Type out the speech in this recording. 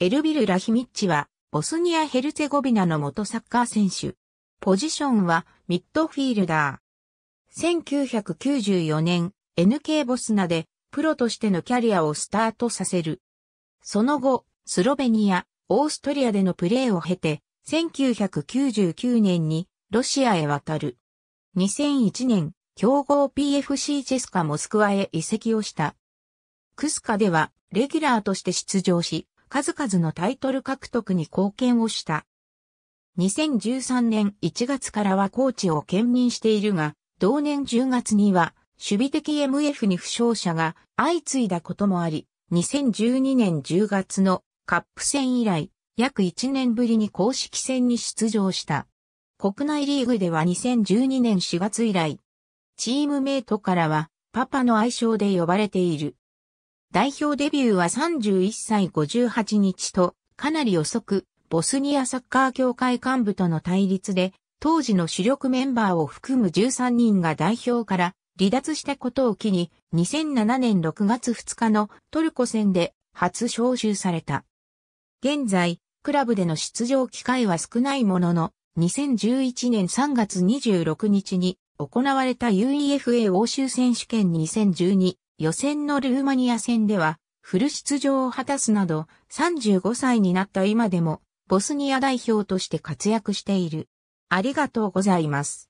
エルビル・ラヒミッチは、ボスニア・ヘルツェゴビナの元サッカー選手。ポジションは、ミッドフィールダー。1994年、NK ボスナで、プロとしてのキャリアをスタートさせる。その後、スロベニア、オーストリアでのプレーを経て、1999年に、ロシアへ渡る。2001年、強豪 PFC チェスカモスクワへ移籍をした。クスカでは、レギュラーとして出場し、数々のタイトル獲得に貢献をした。2013年1月からはコーチを兼任しているが、同年10月には守備的 MF に負傷者が相次いだこともあり、2012年10月のカップ戦以来、約1年ぶりに公式戦に出場した。国内リーグでは2012年4月以来、チームメイトからはパパの愛称で呼ばれている。代表デビューは31歳58日と、かなり遅く、ボスニアサッカー協会幹部との対立で、当時の主力メンバーを含む13人が代表から離脱したことを機に、2007年6月2日のトルコ戦で初招集された。現在、クラブでの出場機会は少ないものの、2011年3月26日に行われた UEFA 欧州選手権2012予選のルーマニア戦では、フル出場を果たすなど、35歳になった今でも、ボスニア代表として活躍している。ありがとうございます。